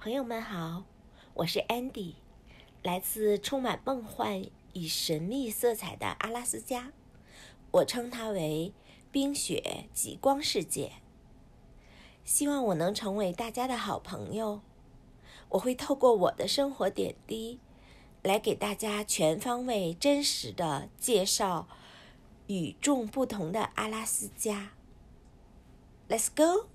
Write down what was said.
朋友们好，我是 Andy，来自充满梦幻与神秘色彩的阿拉斯加，我称它为冰雪极光世界。希望我能成为大家的好朋友，我会透过我的生活点滴，来给大家全方位、真实的介绍与众不同的阿拉斯加。Let's go！